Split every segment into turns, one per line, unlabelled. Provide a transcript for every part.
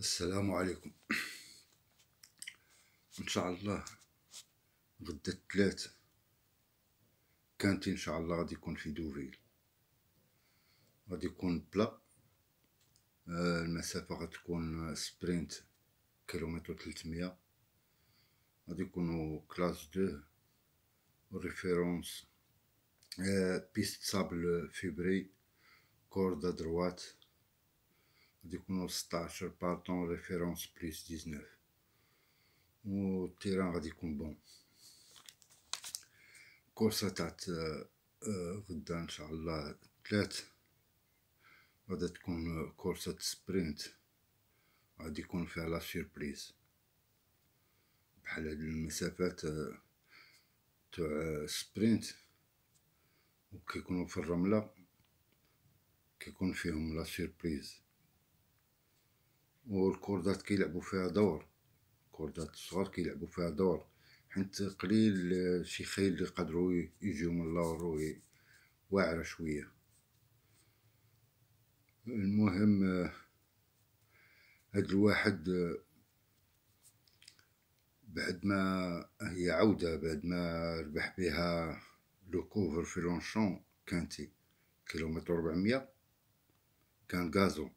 السلام عليكم ان شاء الله غدا الثلاثاء كانتي ان شاء الله غادي يكون في دوفيل غادي يكون بلا آه، المسافه غتكون سبرينت كيلومتر 300 غادي يكونوا كلاس 2 ريفيرونس بيست صابل فيبري كوردا دروات غادي يكونوا 16 بارطون ريفيرونس بليس 19 و التيران غادي يكون بون كورسة تاعت غدا ان شاء الله تلات غادي تكون كورسة سبرينت غادي يكون فيها لا سيربريز بحال هاد المسافات تاع سبرينت وكيكونوا في الرمله كيكون فيهم لا سيربريز والكوردات كيلعبوا فيها دور الكوردات الصغار كيلعبوا فيها دور حيت قليل شي خيل اللي قدروا يجيو من اللور واعره شويه المهم هاد الواحد بعد ما هي عودة بعد ما ربح بها لو كوفر في لونشون كانتي كيلومتر ربعمية كان غازو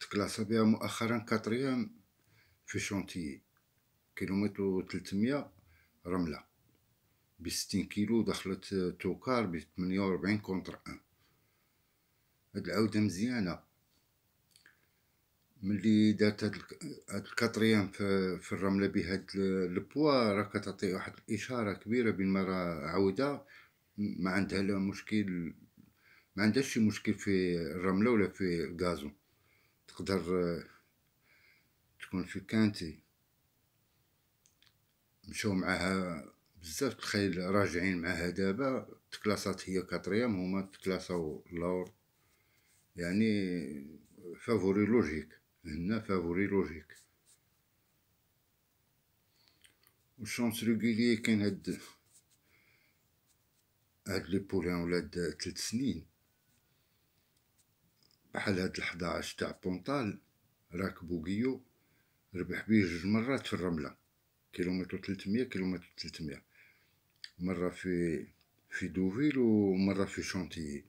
تكلاصا بها مؤخرا كاتريام في شونتيي كيلومتر تلتمية رملة بستين كيلو دخلت توكار بثمانية وربعين كونتر ان هاد العودة مزيانة ملي دارت هاد الكاتريام في الرملة بهاد البوا راه كتعطي واحد الإشارة كبيرة بين راه عودة ما عندها لا مشكل ما عندهاش شي مشكل في الرملة ولا في الكازون تقدر تكون في كانتي مشاو معاها بزاف تخيل راجعين معاها دابا تكلاصات هي كاتريام هما تكلاصاو اللور يعني فافوري لوجيك هنا فافوري لوجيك والشونس ريغوليي كاين هاد هاد لي بولان ولاد تلت سنين بحال هاد الحدا عاش تاع بونطال راكبو كيو ربح بيه جوج مرات في الرمله كيلومتر تلتمية كيلومتر تلتمية مره في في دوفيل ومره في شونتيي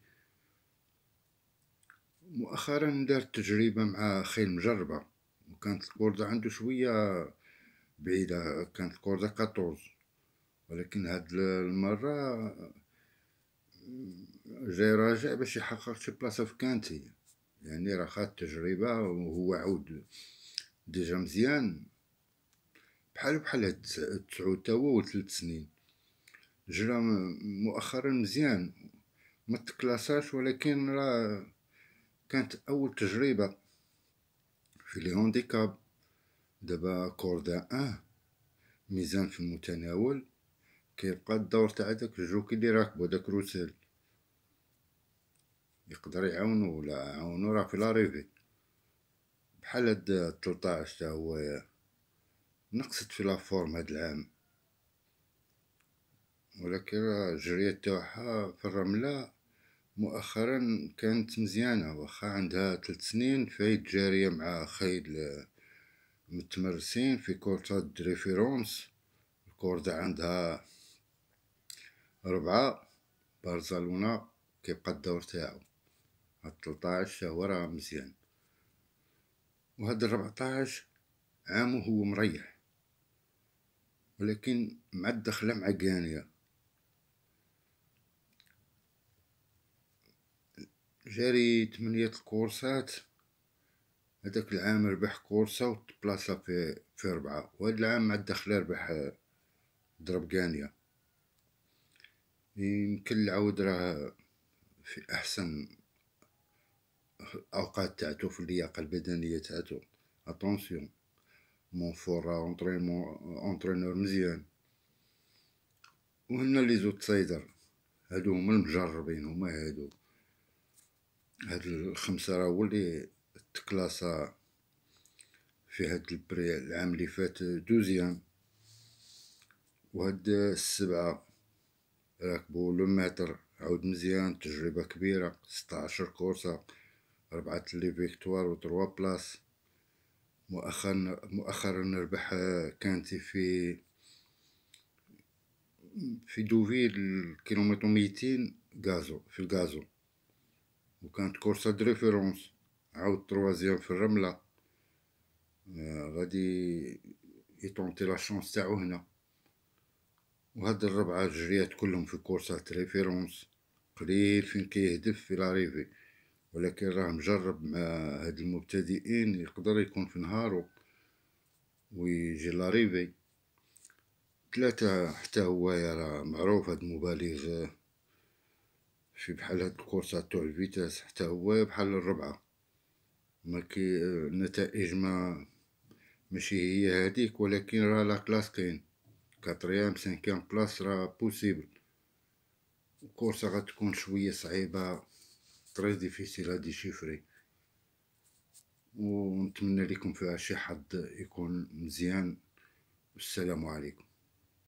مؤخرا دار تجربه مع خيل مجربه وكانت الكورده عنده شويه بعيده كانت الكورده 14 ولكن هاد المره جاي راجع باش يحقق شي بلاصه في كانتي يعني راه خد تجربه وهو عود ديجا مزيان بحال بحال تعود تا هو تلت سنين جرى مؤخرا مزيان ما تكلاصاش ولكن راه كانت اول تجربه في لي هونديكاب دابا كوردا اه ميزان في المتناول كيبقى الدور تاع داك الجوكي اللي راكبو داك روسيل يقدر يعاونو ولا عاونو راه في لاريفي بحال هاد تلطاعش تا هو نقصت في لافورم هاد العام ولكن راه الجرية تاعها في الرملة مؤخرا كانت مزيانة واخا عندها ثلاث سنين فايد جارية مع خيد متمرسين في كورتا دريفيرونس الكوردة عندها ربعة بارزالونا كيبقى الدور تاعو هاد 13 ورا مزيان وهاد 14 عامه هو مريح ولكن مع الدخلة مع جانية جاري تمنية الكورسات هداك العام ربح كورسة وتبلاصة في في ربعة وهاد العام مع الدخلة ربح ضرب جانية يمكن العود راه في أحسن الاوقات تاعتو في اللياقه البدنيه تاعتو اتونسيون مون اونترينمون اونترينور مزيان وهنا لي سايدر هادو هما المجربين هما هادو هاد الخمسه راه هو اللي تكلاسا في هاد البري العام اللي فات دوزيام وهاد السبعه راكبو لو متر عاود مزيان تجربه كبيره 16 كورسه أربعة لي فيكتوار و تروا بلاص مؤخرا مؤخرا ربح آه، كانتي في في دوفيل كيلومتر ميتين غازو في الغازو وكانت كورسا دريفيرونس عاود تروازيام في الرملة آه، غادي يطونتي لا شونس تاعو هنا وهاد الربعة جريات كلهم في كورسات ريفيرونس قليل فين كيهدف في لاريفي ولكن راه مجرب مع هاد المبتدئين يقدر يكون في نهارو ويجي لاريفي ثلاثة حتى هو راه معروف هاد المبالغ في بحال هاد الكورسات تاع الفيتاس حتى هو بحال الربعة ما كي النتائج ما ماشي هي هذيك ولكن راه لا كلاس كاين كاتريام سانكيام بلاس راه بوسيبل الكورسة غتكون شوية صعيبة تري ديفيسيل هادي شيفري ونتمنى لكم فيها شي حظ يكون مزيان والسلام عليكم